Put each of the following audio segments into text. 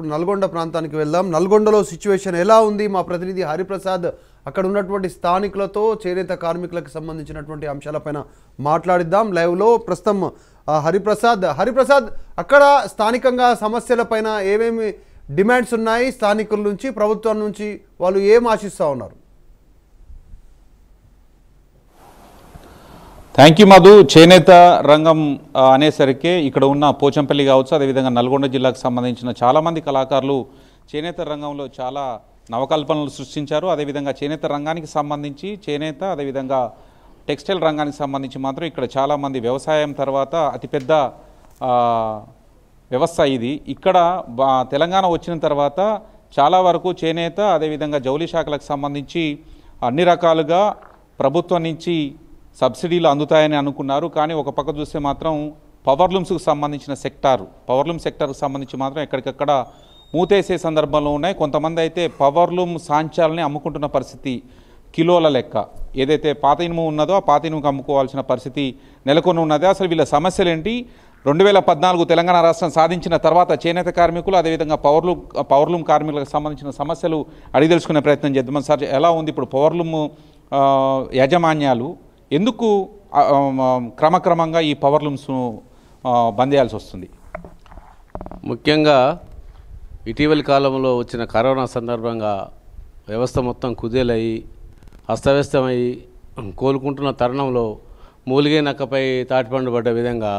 ఇప్పుడు నల్గొండ ప్రాంతానికి వెళ్దాం నల్గొండలో సిచ్యువేషన్ ఎలా ఉంది మా ప్రతినిధి హరిప్రసాద్ అక్కడ ఉన్నటువంటి స్థానికులతో చేనేత కార్మికులకు సంబంధించినటువంటి అంశాలపైన మాట్లాడిద్దాం లైవ్లో ప్రస్తుతం హరిప్రసాద్ హరిప్రసాద్ అక్కడ స్థానికంగా సమస్యలపైన ఏమేమి డిమాండ్స్ ఉన్నాయి స్థానికుల నుంచి ప్రభుత్వం నుంచి వాళ్ళు ఏం ఆశిస్తూ ఉన్నారు థ్యాంక్ యూ మధు చేనేత రంగం అనేసరికి ఇక్కడ ఉన్న పోచంపల్లి కావచ్చు అదేవిధంగా నల్గొండ జిల్లాకు సంబంధించిన చాలామంది కళాకారులు చేనేత రంగంలో చాలా నవకల్పనలు సృష్టించారు అదేవిధంగా చేనేత రంగానికి సంబంధించి చేనేత అదేవిధంగా టెక్స్టైల్ రంగానికి సంబంధించి మాత్రం ఇక్కడ చాలామంది వ్యవసాయం తర్వాత అతిపెద్ద వ్యవస్థ ఇది ఇక్కడ తెలంగాణ వచ్చిన తర్వాత చాలా వరకు చేనేత అదేవిధంగా జౌలి శాఖలకు సంబంధించి అన్ని రకాలుగా ప్రభుత్వం నుంచి సబ్సిడీలు అందుతాయని అనుకున్నారు కానీ ఒక పక్క చూస్తే మాత్రం పవర్లూమ్స్కు సంబంధించిన సెక్టారు పవర్లూమ్ సెక్టార్కు సంబంధించి మాత్రం ఎక్కడికక్కడ మూతేసే సందర్భంలో ఉన్నాయి కొంతమంది అయితే పవర్లూమ్ సాంచాలని అమ్ముకుంటున్న పరిస్థితి కిలోల లెక్క ఏదైతే పాత ఇనుము ఉన్నదో ఆ పాత ఇనుముకు అమ్ముకోవాల్సిన పరిస్థితి నెలకొని ఉన్నది అసలు వీళ్ళ సమస్యలు ఏంటి రెండు వేల పద్నాలుగు తెలంగాణ రాష్ట్రం సాధించిన తర్వాత చేనేత కార్మికులు అదేవిధంగా పవర్లూమ్ పవర్లూమ్ కార్మికులకు సంబంధించిన సమస్యలు అడిగి తెలుసుకునే ప్రయత్నం చేద్దాం సార్ ఎలా ఉంది ఇప్పుడు పవర్లూమ్ యాజమాన్యాలు ఎందుకు క్రమక్రమంగా ఈ పవర్ లూమ్స్ను బంద్ చేయాల్సి వస్తుంది ముఖ్యంగా ఇటీవలి కాలంలో వచ్చిన కరోనా సందర్భంగా వ్యవస్థ మొత్తం కుదేలయ్యి అస్తవ్యస్తమై కోలుకుంటున్న తరుణంలో మూలిగే నక్కపై తాటిపండు పడ్డ విధంగా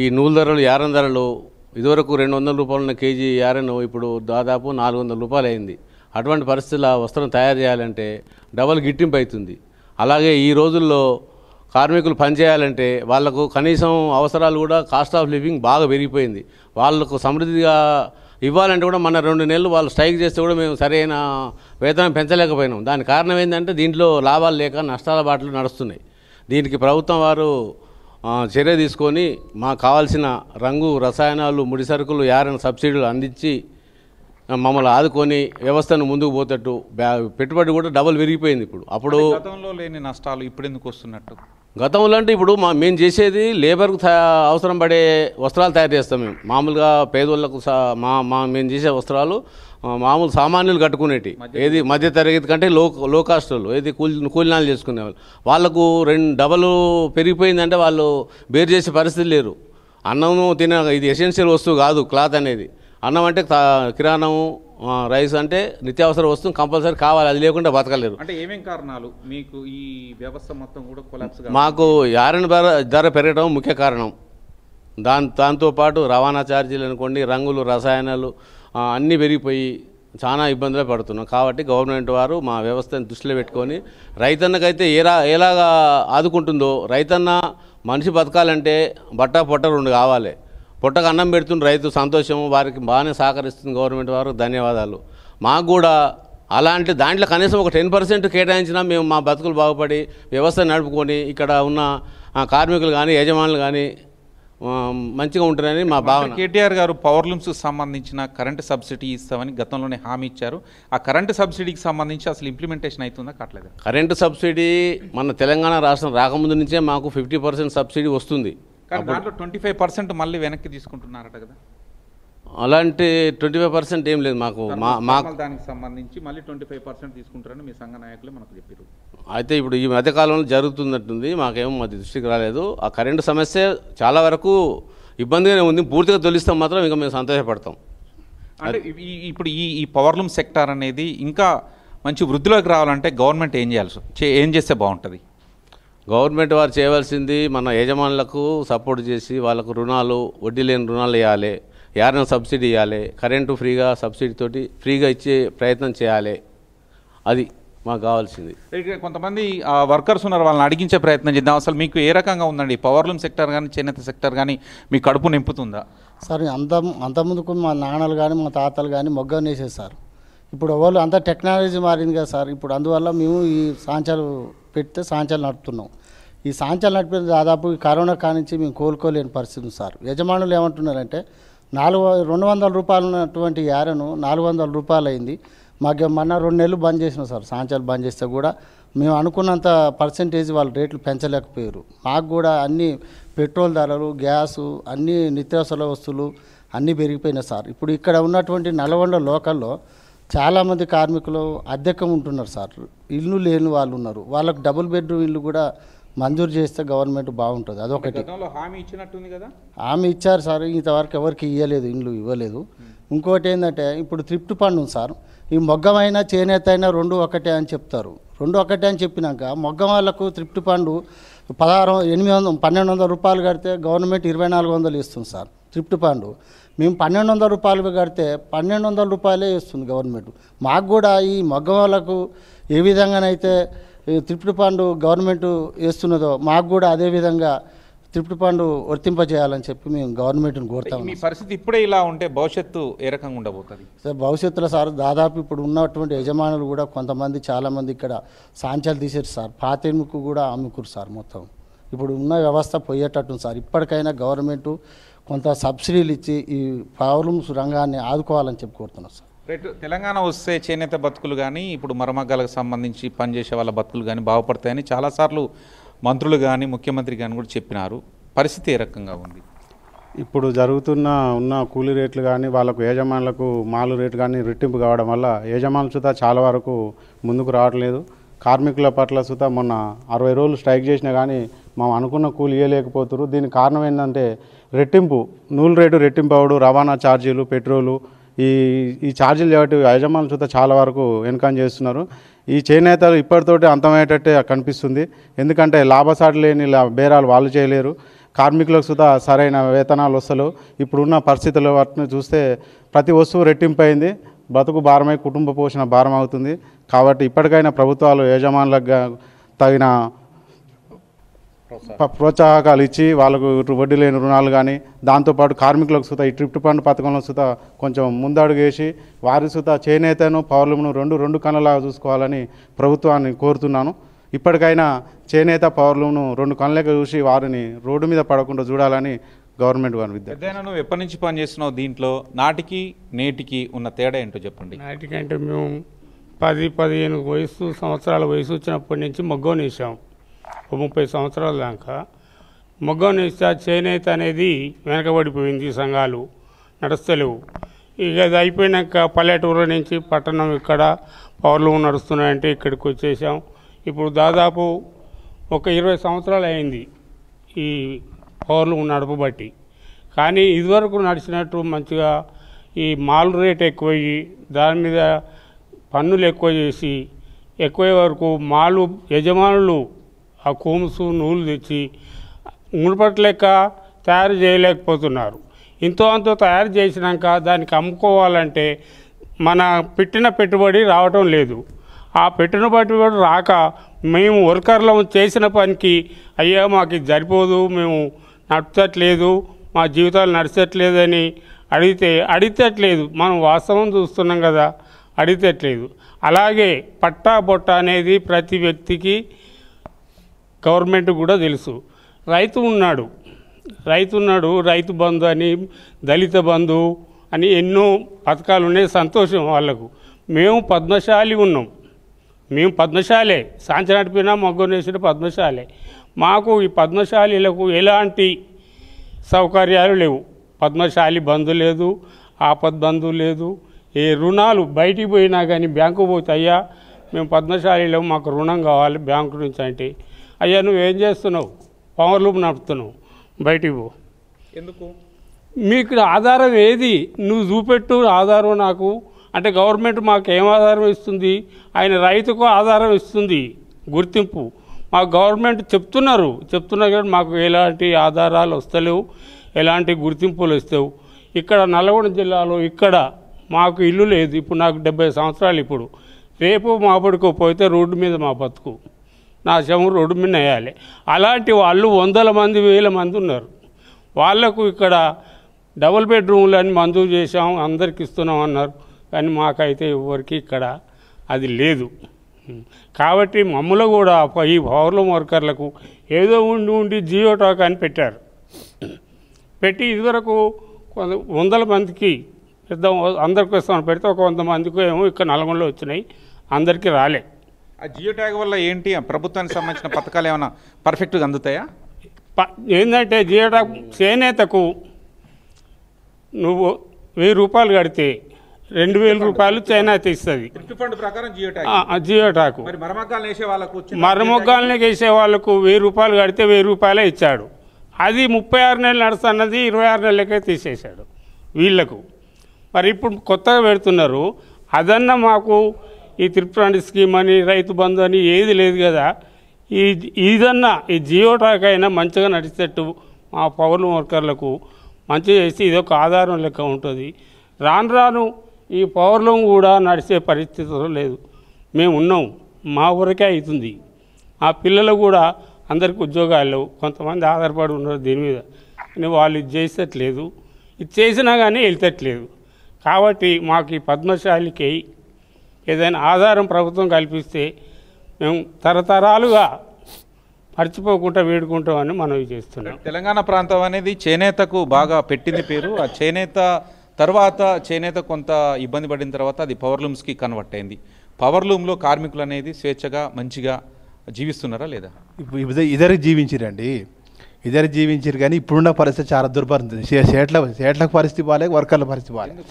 ఈ నూలు ధరలు యారం ధరలు ఇదివరకు రెండు వందల రూపాయలున్న కేజీ యారన్ ఇప్పుడు దాదాపు నాలుగు వందల రూపాయలు అయింది అటువంటి పరిస్థితుల వస్త్రం తయారు చేయాలంటే డబల్ గిట్టింపు అవుతుంది అలాగే ఈ రోజుల్లో కార్మికులు పనిచేయాలంటే వాళ్లకు కనీసం అవసరాలు కూడా కాస్ట్ ఆఫ్ లివింగ్ బాగా పెరిగిపోయింది వాళ్లకు సమృద్ధిగా ఇవ్వాలంటే కూడా మన రెండు నెలలు వాళ్ళు స్ట్రైక్ చేస్తే కూడా మేము సరైన వేతనం పెంచలేకపోయినాం దాని కారణం ఏంటంటే దీంట్లో లాభాలు లేక నష్టాల బాటలు నడుస్తున్నాయి దీనికి ప్రభుత్వం వారు చర్య తీసుకొని మాకు కావాల్సిన రంగు రసాయనాలు ముడి సరుకులు సబ్సిడీలు అందించి మమ్మల్ని ఆదుకొని వ్యవస్థను ముందుకు పోతట్టు పెట్టుబడి కూడా డబల్ పెరిగిపోయింది ఇప్పుడు అప్పుడు గతంలో లేని నష్టాలు ఇప్పుడు ఎందుకు వస్తున్నట్టు గతంలో అంటే ఇప్పుడు మా మేము చేసేది లేబర్కు అవసరం పడే వస్త్రాలు తయారు చేస్తాం మేము మామూలుగా పేదోళ్ళకు మా మా మేము చేసే వస్త్రాలు మామూలు సామాన్యులు కట్టుకునేటి ఏది మధ్య తరగతి కంటే లో లో కాస్ట్ వాళ్ళు ఏది కూలి కూలినాలు చేసుకునే వాళ్ళు వాళ్ళకు రెండు డబల్ పెరిగిపోయిందంటే వాళ్ళు బేరు చేసే పరిస్థితి లేరు అన్నము తిన ఇది ఎసెన్షియల్ వస్తువు కాదు క్లాత్ అనేది అన్నం అంటే కిరాణం రైస్ అంటే నిత్యావసర వస్తువు కంపల్సరీ కావాలి అది లేకుండా బతకలేదు అంటే ఏమేం కారణాలు మీకు ఈ వ్యవస్థ మొత్తం కూడా కొలాప్స్ మాకు యారన్ ధర పెరగడం ముఖ్య కారణం దాని దాంతోపాటు రవాణా ఛార్జీలు అనుకోండి రంగులు రసాయనాలు అన్నీ పెరిగిపోయి చాలా ఇబ్బందులు పడుతున్నాం కాబట్టి గవర్నమెంట్ వారు మా వ్యవస్థను దృష్టిలో పెట్టుకొని రైతన్నకైతే ఎలా ఎలాగా ఆదుకుంటుందో రైతన్న మనిషి బతకాలంటే బట్ట పొట్ట రెండు కావాలి పొట్టకు అన్నం పెడుతున్న రైతు సంతోషం వారికి బాగానే సహకరిస్తుంది గవర్నమెంట్ వారు ధన్యవాదాలు మాకు కూడా అలాంటి దాంట్లో కనీసం ఒక టెన్ పర్సెంట్ కేటాయించినా మేము మా బతుకులు బాగుపడి వ్యవస్థ నడుపుకొని ఇక్కడ ఉన్న కార్మికులు కానీ యజమానులు కానీ మంచిగా ఉంటుందని మా భావన కేటీఆర్ గారు పవర్ లూమ్స్కి సంబంధించిన కరెంటు సబ్సిడీ ఇస్తామని గతంలోనే హామీ ఇచ్చారు ఆ కరెంటు సబ్సిడీకి సంబంధించి అసలు ఇంప్లిమెంటేషన్ అవుతుందా కట్టలేదు కరెంటు సబ్సిడీ మన తెలంగాణ రాష్ట్రం రాకముందు నుంచే మాకు ఫిఫ్టీ పర్సెంట్ సబ్సిడీ వస్తుంది కానీ దాంట్లో ట్వంటీ ఫైవ్ పర్సెంట్ మళ్ళీ వెనక్కి తీసుకుంటున్నారట కదా అలాంటి ట్వంటీ ఫైవ్ పర్సెంట్ ఏం లేదు మాకు మాకు దానికి సంబంధించి మళ్ళీ ట్వంటీ ఫైవ్ పర్సెంట్ తీసుకుంటారని మీ సంఘ నాయకులు మనకు చెప్పారు అయితే ఇప్పుడు ఈ మధ్యకాలంలో జరుగుతున్నట్టుంది మాకేమో మా దృష్టికి రాలేదు ఆ కరెంటు సమస్య చాలా వరకు ఇబ్బందిగానే ఉంది పూర్తిగా తొలిస్తాం మాత్రం ఇంకా మేము సంతోషపడతాం అంటే ఇప్పుడు ఈ ఈ పవర్లూమ్ సెక్టార్ అనేది ఇంకా మంచి వృద్ధిలోకి రావాలంటే గవర్నమెంట్ ఏం చేయాల్సి ఏం చేస్తే బాగుంటుంది గవర్నమెంట్ వారు చేయవలసింది మన యజమానులకు సపోర్ట్ చేసి వాళ్ళకు రుణాలు వడ్డీ లేని రుణాలు ఇవ్వాలి యారన సబ్సిడీ ఇవ్వాలి కరెంటు ఫ్రీగా సబ్సిడీతోటి ఫ్రీగా ఇచ్చే ప్రయత్నం చేయాలి అది మాకు కావాల్సింది కొంతమంది వర్కర్స్ ఉన్నారు వాళ్ళని అడిగించే ప్రయత్నం చేద్దాం అసలు మీకు ఏ రకంగా ఉందండి పవర్లూమ్ సెక్టర్ కానీ చేనేత సెక్టర్ కానీ మీ కడుపు నింపుతుందా సార్ అంత ముందుకు మా నాన్నలు కానీ మా తాతలు కానీ మొగ్గని వేసేసారు ఇప్పుడు ఎవరు అంత టెక్నాలజీ మారింది కదా సార్ ఇప్పుడు అందువల్ల మేము ఈ సాంచాలు పెడితే సాంచాలు నడుపుతున్నాం ఈ సాంచాలు నడిపిన దాదాపు ఈ కరోనా కానించి మేము కోలుకోలేని పరిస్థితి సార్ యజమానులు ఏమంటున్నారంటే నాలుగు రెండు వందల రూపాయలు ఉన్నటువంటి యారను నాలుగు వందల రూపాయలు అయింది మాకు మొన్న రెండు నెలలు బంద్ చేసినాం సార్ సాంచాలు బంద్ చేస్తే కూడా మేము అనుకున్నంత పర్సంటేజ్ వాళ్ళు రేట్లు పెంచలేకపోయారు మాకు కూడా అన్ని పెట్రోల్ ధరలు గ్యాసు అన్ని నిత్యావసర వస్తువులు అన్నీ పెరిగిపోయినాయి సార్ ఇప్పుడు ఇక్కడ ఉన్నటువంటి నల్గొండ లోకల్లో చాలామంది కార్మికులు అద్దెకం ఉంటున్నారు సార్ ఇల్లు లేని వాళ్ళు ఉన్నారు వాళ్ళకు డబుల్ బెడ్రూమ్ ఇల్లు కూడా మంజూరు చేస్తే గవర్నమెంట్ బాగుంటుంది అదొకటి హామీ ఇచ్చినట్టుంది కదా హామీ ఇచ్చారు సార్ ఇంతవరకు ఎవరికి ఇవ్వలేదు ఇండ్లు ఇవ్వలేదు ఇంకోటి ఏంటంటే ఇప్పుడు త్రిప్ట్ పండు సార్ ఈ మొగ్గమైనా చేనేత అయినా రెండు ఒకటే అని చెప్తారు రెండు ఒకటే అని చెప్పినాక మొగ్గం వాళ్ళకు త్రిప్ట్ పండు పదహారు ఎనిమిది వందల పన్నెండు వందల రూపాయలు కడితే గవర్నమెంట్ ఇరవై నాలుగు వందలు ఇస్తుంది సార్ త్రిప్ట్ పండు మేము పన్నెండు వందల రూపాయలు కడితే పన్నెండు వందల రూపాయలే ఇస్తుంది గవర్నమెంట్ మాకు కూడా ఈ వాళ్ళకు ఏ విధంగానైతే త్రిపుడు పండు గవర్నమెంట్ వేస్తున్నదో మాకు కూడా అదే విధంగా త్రిపుడు పండు వర్తింపజేయాలని చెప్పి మేము గవర్నమెంట్ని కోరుతాం పరిస్థితి ఇప్పుడే ఇలా ఉంటే భవిష్యత్తు ఏ రకంగా ఉండబోతుంది సార్ భవిష్యత్తులో సార్ దాదాపు ఇప్పుడు ఉన్నటువంటి యజమానులు కూడా కొంతమంది చాలామంది ఇక్కడ సాంచాలు తీసేరు సార్ పాతెముకు కూడా అమ్ముకురు సార్ మొత్తం ఇప్పుడు ఉన్న వ్యవస్థ పోయేటట్టు సార్ ఇప్పటికైనా గవర్నమెంట్ కొంత సబ్సిడీలు ఇచ్చి ఈ ప్రాబ్లమ్స్ రంగాన్ని ఆదుకోవాలని చెప్పి కోరుతున్నాం సార్ రేటు తెలంగాణ వస్తే చేనేత బతుకులు కానీ ఇప్పుడు మరమగ్గాలకు సంబంధించి పనిచేసే వాళ్ళ బతుకులు కానీ బాగుపడతాయని చాలాసార్లు మంత్రులు కానీ ముఖ్యమంత్రి కానీ కూడా చెప్పినారు పరిస్థితి ఏ రకంగా ఉంది ఇప్పుడు జరుగుతున్న ఉన్న కూలీ రేట్లు కానీ వాళ్ళకు యజమానులకు మాలు రేటు కానీ రెట్టింపు కావడం వల్ల యజమానుల చూత చాలా వరకు ముందుకు రావట్లేదు కార్మికుల పట్ల చూత మొన్న అరవై రోజులు స్ట్రైక్ చేసినా కానీ మనం అనుకున్న కూలి ఇవ్వలేకపోతున్నారు దీనికి కారణం ఏంటంటే రెట్టింపు నూలు రేటు రెట్టింపు అవడు రవాణా ఛార్జీలు పెట్రోలు ఈ ఈ ఛార్జీలు కాబట్టి యజమానుల చూత చాలా వరకు వెనకం చేస్తున్నారు ఈ చేనేతలు ఇప్పటితోటి అంతమయ్యేటట్టే కనిపిస్తుంది ఎందుకంటే లాభసాటి లేని బేరాలు వాళ్ళు చేయలేరు కార్మికులకు సుధా సరైన వేతనాలు వస్తలు ఇప్పుడున్న పరిస్థితులు వాటిని చూస్తే ప్రతి వస్తువు రెట్టింపు అయింది బతుకు భారమై కుటుంబ పోషణ భారం అవుతుంది కాబట్టి ఇప్పటికైనా ప్రభుత్వాలు యజమానులకు తగిన ప్రోత్సాహకాలు ఇచ్చి వాళ్ళకు వడ్డీ లేని రుణాలు కానీ దాంతోపాటు కార్మికులకు సుత ఈ ట్రిప్ట్ ఫండ్ పథకంలో సుత కొంచెం ముందడుగు వేసి వారి సుత చేనేతను పౌర్లమును రెండు రెండు కళ్ళలా చూసుకోవాలని ప్రభుత్వాన్ని కోరుతున్నాను ఇప్పటికైనా చేనేత పౌరులను రెండు కళ్ళకు చూసి వారిని రోడ్డు మీద పడకుండా చూడాలని గవర్నమెంట్ వారి విద్యార్థులు నువ్వు ఎప్పటి నుంచి పని దీంట్లో నాటికి నేటికి ఉన్న తేడా ఏంటో చెప్పండి నాటికంటే మేము పది పదిహేను వయసు సంవత్సరాల వయసు వచ్చినప్పటి నుంచి మగ్గోనేసాము ముప్పై సంవత్సరాల దాకా మగ్గం నిస్తా చేనేత అనేది వెనకబడిపోయింది సంఘాలు నడుస్తలేవు ఇక అది అయిపోయినాక పల్లెటూరు నుంచి పట్టణం ఇక్కడ పవర్లు నడుస్తున్నాయంటే ఇక్కడికి వచ్చేసాం ఇప్పుడు దాదాపు ఒక ఇరవై సంవత్సరాలు అయింది ఈ పవర్లు నడపబట్టి కానీ ఇదివరకు నడిచినట్టు మంచిగా ఈ మాల్ రేట్ ఎక్కువయ్యి దాని మీద పన్నులు ఎక్కువ చేసి ఎక్కువ వరకు మాలు యజమానులు ఆ కూమ్స్ నూలు తెచ్చి మునుపట్లెక్క తయారు చేయలేకపోతున్నారు ఇంతో అంతో తయారు చేసినాక దానికి అమ్ముకోవాలంటే మన పెట్టిన పెట్టుబడి రావటం లేదు ఆ పెట్టిన పెట్టుబడి రాక మేము వర్కర్ల చేసిన పనికి అయ్యా మాకు సరిపోదు మేము నడచట్లేదు మా జీవితాలు నడిచట్లేదని అడిగితే అడిగట్లేదు మనం వాస్తవం చూస్తున్నాం కదా అడిగట్లేదు అలాగే పట్టా బొట్ట అనేది ప్రతి వ్యక్తికి గవర్నమెంట్ కూడా తెలుసు రైతు ఉన్నాడు రైతు ఉన్నాడు రైతు బంధు అని దళిత బంధు అని ఎన్నో పథకాలు ఉన్నాయి సంతోషం వాళ్లకు మేము పద్మశాలి ఉన్నాం మేము పద్మశాలే సాంచి నడిపినా మగ్గనేశ్వరి పద్మశాలే మాకు ఈ పద్మశాలిలకు ఎలాంటి సౌకర్యాలు లేవు పద్మశాలి బంధు లేదు ఆపద్ బంధు లేదు ఏ రుణాలు బయటికి పోయినా కానీ బ్యాంకు పోతాయా మేము పద్మశాలిలో మాకు రుణం కావాలి బ్యాంకు నుంచి అంటే అయ్యా నువ్వేం చేస్తున్నావు పవర్ లూప్ నడుపుతున్నావు బయటికి పో ఎందుకు మీకు ఆధారం ఏది నువ్వు చూపెట్టు ఆధారం నాకు అంటే గవర్నమెంట్ మాకు ఏం ఆధారం ఇస్తుంది ఆయన రైతుకు ఆధారం ఇస్తుంది గుర్తింపు మాకు గవర్నమెంట్ చెప్తున్నారు చెప్తున్నారు కానీ మాకు ఎలాంటి ఆధారాలు వస్తలేవు ఎలాంటి గుర్తింపులు ఇస్తావు ఇక్కడ నల్గొండ జిల్లాలో ఇక్కడ మాకు ఇల్లు లేదు ఇప్పుడు నాకు డెబ్బై సంవత్సరాలు ఇప్పుడు రేపు మా పడుకోపోతే రోడ్డు మీద మా బతుకు నా శవం రోడ్డు మీద వేయాలి అలాంటి వాళ్ళు వందల మంది వేల మంది ఉన్నారు వాళ్లకు ఇక్కడ డబుల్ బెడ్రూమ్లు అని మంజూరు చేసాం అందరికి ఇస్తున్నాం అన్నారు కానీ మాకైతే ఎవరికి ఇక్కడ అది లేదు కాబట్టి మమ్మల్ని కూడా ఈ పవర్లూమ్ వర్కర్లకు ఏదో ఉండి ఉండి జియో టాక్ అని పెట్టారు పెట్టి ఇదివరకు కొంత వందల మందికి ఇద్దాం అందరికి వస్తామని పెడితే ఒక వంద మందికి ఏమో ఇక్కడ నల్గొండలో వచ్చినాయి అందరికీ రాలే ఆ జియో ట్యాగ్ వల్ల ఏంటి ప్రభుత్వానికి సంబంధించిన పథకాలు ఏమైనా పర్ఫెక్ట్గా అందుతాయా ఏంటంటే జియో ట్యాగ్ చేనేతకు నువ్వు వెయ్యి రూపాయలు కడితే రెండు వేల రూపాయలు చేనేత ఇస్తుంది జియో ట్యాగ్ మరమొగ్గాలని వేసే వాళ్ళకు వెయ్యి రూపాయలు కడితే వెయ్యి రూపాయలే ఇచ్చాడు అది ముప్పై ఆరు నెలలు నడుస్తున్నది ఇరవై ఆరు నెలలకే తీసేశాడు వీళ్లకు మరి ఇప్పుడు కొత్తగా పెడుతున్నారు అదన్నా మాకు ఈ త్రిప్రాండి స్కీమ్ అని రైతు బంధు అని ఏది లేదు కదా ఈ ఇదన్నా ఈ జియో టాక్ అయినా మంచిగా నడిచేటట్టు మా పవర్ వర్కర్లకు మంచి చేసి ఇది ఒక ఆధారం లెక్క ఉంటుంది రాను రాను ఈ పవర్లూమ్ కూడా నడిచే పరిస్థితులు లేదు మేము ఉన్నాం మా ఊరికే అవుతుంది ఆ పిల్లలు కూడా అందరికి ఉద్యోగాలు కొంతమంది ఆధారపడి ఉన్నారు దీని మీద కానీ వాళ్ళు ఇది చేసేట్లేదు ఇది చేసినా కానీ వెళ్తట్లేదు కాబట్టి మాకు ఈ పద్మశాలికి ఏదైనా ఆధారం ప్రభుత్వం కల్పిస్తే మేము తరతరాలుగా మర్చిపోకుండా వేడుకుంటామని మనవి చేస్తున్నాం తెలంగాణ ప్రాంతం అనేది చేనేతకు బాగా పెట్టింది పేరు ఆ చేనేత తర్వాత చేనేత కొంత ఇబ్బంది పడిన తర్వాత అది పవర్ లూమ్స్కి కన్వర్ట్ అయింది పవర్ లూమ్లో కార్మికులు అనేది స్వేచ్ఛగా మంచిగా జీవిస్తున్నారా లేదా ఇద్దరికి జీవించిరండి ఇద్దరు జీవించారు కానీ ఇప్పుడున్న పరిస్థితి చాలా దుర్పరిస్థితి సేట్ల సేట్లకు పరిస్థితి బాగాలేదు వర్కర్ల పరిస్థితి బాగాలేదు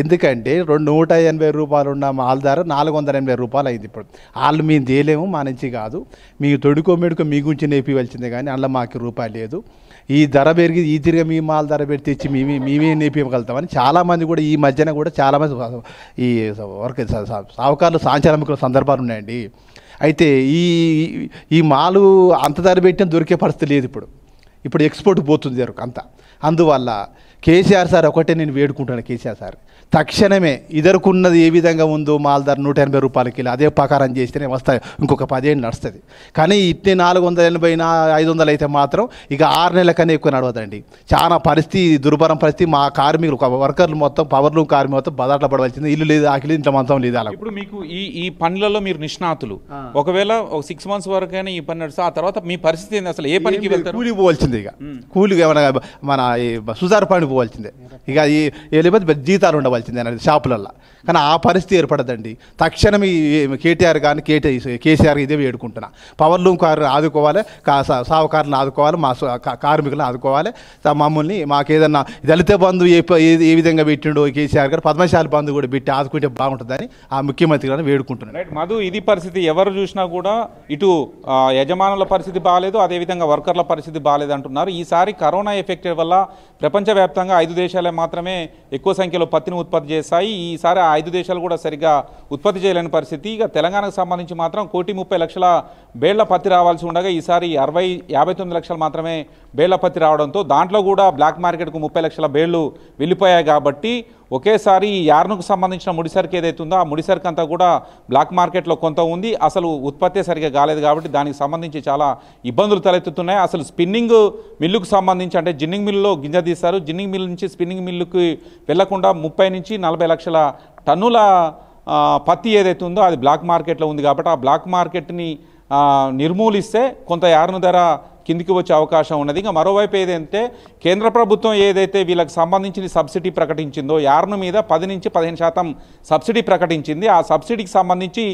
ఎందుకంటే రెండు నూట ఎనభై రూపాయలు ఉన్న మాల ధర నాలుగు వందల ఎనభై రూపాయలు అయింది ఇప్పుడు వాళ్ళు మేము తేలేము మా నుంచి కాదు మీకు తొడుకో మెడుకో మీ గురించి నేపివలసిందే కానీ అందులో మాకు రూపాయలు లేదు ఈ ధర పెరిగి ఈ తిరిగి మీ మాల ధర పెట్టి తెచ్చి మేమే మేమే నేపియగలుగుతామని చాలామంది కూడా ఈ మధ్యన కూడా చాలామంది ఈ వర్క్ సాహుకారులు సాంచాలమికుల సందర్భాలు ఉన్నాయండి అయితే ఈ ఈ మాలు అంత ధర పెట్టిన దొరికే పరిస్థితి లేదు ఇప్పుడు ఇప్పుడు ఎక్స్పోర్ట్ పోతుంది ఎరుకంతా అందువల్ల కేసీఆర్ సార్ ఒకటే నేను వేడుకుంటాను కేసీఆర్ సార్ తక్షణమే ఇద్దరుకున్నది ఏ విధంగా ఉందో మాల్దార్ నూట ఎనభై రూపాయల కిలో అదే ప్రకారం చేస్తేనే వస్తాయి ఇంకొక పదేళ్ళు నడుస్తుంది కానీ ఇట్నే నాలుగు వందల ఎనభై ఐదు వందలు అయితే మాత్రం ఇక ఆరు నెలల కన్నా ఎక్కువ నడవదండి చాలా పరిస్థితి దుర్భరం పరిస్థితి మా కార్మికులు వర్కర్లు మొత్తం పవర్లు కార్మికులు మొత్తం బదాట్ల పడవలసింది ఇల్లు లేదు ఆకలి ఇంట్లో మొత్తం లేదు అలా ఇప్పుడు మీకు ఈ ఈ పనులలో మీరు నిష్ణాతులు ఒకవేళ ఒక సిక్స్ మంత్స్ వరకు అయినా ఈ పని నడుస్తా ఆ తర్వాత మీ పరిస్థితి ఏంది అసలు ఏ పనికి వెళ్తారు కూలి పోవాల్సింది ఇక కూలి మన సుజార్ పని పోవాల్సిందే ఇక ఈ లేకపోతే పెద్ద జీతాలు ఉండవలసిందే అనేది షాపులల్లో కానీ ఆ పరిస్థితి ఏర్పడదండి తక్షణం ఈ కేటీఆర్ కానీ కేటీ కేసీఆర్ ఇదే వేడుకుంటున్నా పవర్ లూమ్ కారు ఆదుకోవాలి సావకారులను ఆదుకోవాలి మా కార్మికులను ఆదుకోవాలి మమ్మల్ని మాకేదన్నా దళిత బంధు ఏ ఏ విధంగా పెట్టిండో కేసీఆర్ గారు పద్మశాల బంధు కూడా పెట్టి ఆదుకుంటే బాగుంటుందని ఆ ముఖ్యమంత్రి గారిని వేడుకుంటున్నాను మధు ఇది పరిస్థితి ఎవరు చూసినా కూడా ఇటు యజమానుల పరిస్థితి బాగాలేదు అదేవిధంగా వర్కర్ల పరిస్థితి బాగాలేదు అంటున్నారు ఈసారి కరోనా ఎఫెక్ట్ వల్ల ప్రపంచవ్యాప్తంగా ప్రపంచవ్యాప్తంగా ఐదు దేశాలే మాత్రమే ఎక్కువ సంఖ్యలో పత్తిని ఉత్పత్తి చేస్తాయి ఈసారి ఆ ఐదు దేశాలు కూడా సరిగ్గా ఉత్పత్తి చేయలేని పరిస్థితి ఇక తెలంగాణకు సంబంధించి మాత్రం కోటి ముప్పై లక్షల బేళ్ల పత్తి రావాల్సి ఉండగా ఈసారి అరవై యాభై తొమ్మిది లక్షలు మాత్రమే బేళ్ల పత్తి రావడంతో దాంట్లో కూడా బ్లాక్ మార్కెట్కు ముప్పై లక్షల బేళ్లు వెళ్ళిపోయాయి కాబట్టి ఒకేసారి ఈ యార్నుకు సంబంధించిన ఏదైతే ఉందో ఆ ముడిసరికి అంతా కూడా బ్లాక్ మార్కెట్లో కొంత ఉంది అసలు ఉత్పత్తి సరిగ్గా కాలేదు కాబట్టి దానికి సంబంధించి చాలా ఇబ్బందులు తలెత్తుతున్నాయి అసలు స్పిన్నింగ్ మిల్లుకు సంబంధించి అంటే జిన్నింగ్ మిల్లులో గింజ తీస్తారు జిన్నింగ్ మిల్ నుంచి స్పిన్నింగ్ మిల్లుకి వెళ్లకుండా ముప్పై నుంచి నలభై లక్షల టన్నుల పత్తి ఏదైతే ఉందో అది బ్లాక్ మార్కెట్లో ఉంది కాబట్టి ఆ బ్లాక్ మార్కెట్ని నిర్మూలిస్తే కొంత యారణ ధర కిందికి వచ్చే అవకాశం ఉన్నది ఇంకా మరోవైపు ఏదైతే కేంద్ర ప్రభుత్వం ఏదైతే వీళ్ళకి సంబంధించిన సబ్సిడీ ప్రకటించిందో యార్ను మీద పది నుంచి పదిహేను శాతం సబ్సిడీ ప్రకటించింది ఆ సబ్సిడీకి సంబంధించి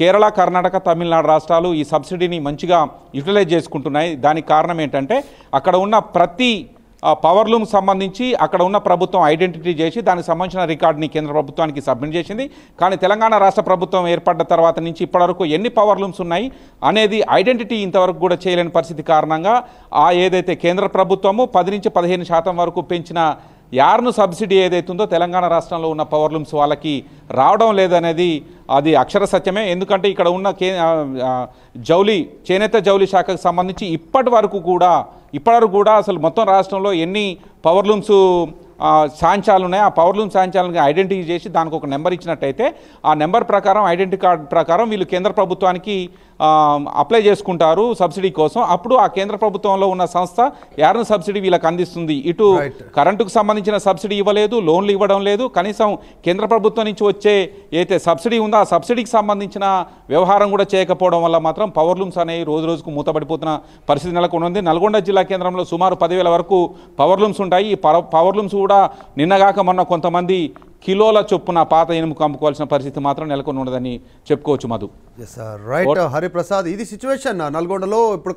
కేరళ కర్ణాటక తమిళనాడు రాష్ట్రాలు ఈ సబ్సిడీని మంచిగా యూటిలైజ్ చేసుకుంటున్నాయి దానికి కారణం ఏంటంటే అక్కడ ఉన్న ప్రతి పవర్ లూమ్ సంబంధించి అక్కడ ఉన్న ప్రభుత్వం ఐడెంటిటీ చేసి దానికి సంబంధించిన రికార్డుని కేంద్ర ప్రభుత్వానికి సబ్మిట్ చేసింది కానీ తెలంగాణ రాష్ట్ర ప్రభుత్వం ఏర్పడ్డ తర్వాత నుంచి ఇప్పటివరకు ఎన్ని పవర్ లూమ్స్ ఉన్నాయి అనేది ఐడెంటిటీ ఇంతవరకు కూడా చేయలేని పరిస్థితి కారణంగా ఆ ఏదైతే కేంద్ర ప్రభుత్వము పది నుంచి పదిహేను శాతం వరకు పెంచిన యార్ను సబ్సిడీ ఏదైతుందో తెలంగాణ రాష్ట్రంలో ఉన్న పవర్ లూమ్స్ వాళ్ళకి రావడం లేదనేది అది అక్షర సత్యమే ఎందుకంటే ఇక్కడ ఉన్న కే జౌలి చేనేత జౌలి శాఖకు సంబంధించి ఇప్పటి వరకు కూడా ఇప్పటివరకు కూడా అసలు మొత్తం రాష్ట్రంలో ఎన్ని పవర్ లూమ్స్ సాంచాలు ఉన్నాయి ఆ పవర్ లూమ్ సాంచాలను ఐడెంటిఫై చేసి దానికి ఒక నెంబర్ ఇచ్చినట్టయితే ఆ నెంబర్ ప్రకారం ఐడెంటి కార్డ్ ప్రకారం వీళ్ళు కేంద్ర ప్రభుత్వానికి అప్లై చేసుకుంటారు సబ్సిడీ కోసం అప్పుడు ఆ కేంద్ర ప్రభుత్వంలో ఉన్న సంస్థ ఎవరిని సబ్సిడీ వీళ్ళకి అందిస్తుంది ఇటు కరెంటుకు సంబంధించిన సబ్సిడీ ఇవ్వలేదు లోన్లు ఇవ్వడం లేదు కనీసం కేంద్ర ప్రభుత్వం నుంచి వచ్చే ఏదైతే సబ్సిడీ ఉందో ఆ సబ్సిడీకి సంబంధించిన వ్యవహారం కూడా చేయకపోవడం వల్ల మాత్రం పవర్ లూమ్స్ అనేవి రోజు రోజుకు మూతపడిపోతున్న పరిస్థితి ఉంది నల్గొండ జిల్లా కేంద్రంలో సుమారు పదివేల వరకు పవర్ లూమ్స్ ఉంటాయి ఈ పవర్ లూమ్స్ కూడా నిన్నగాక మొన్న కొంతమంది కిలోల చొప్పున పాత ఇనుము కమ్ముకోవాల్సిన పరిస్థితి మాత్రం నెలకొని ఉండదని చెప్పుకోవచ్చు మధు హరిప్రసాద్ ఇది సిచ్యువేషన్ నల్గొండలో ఇప్పుడు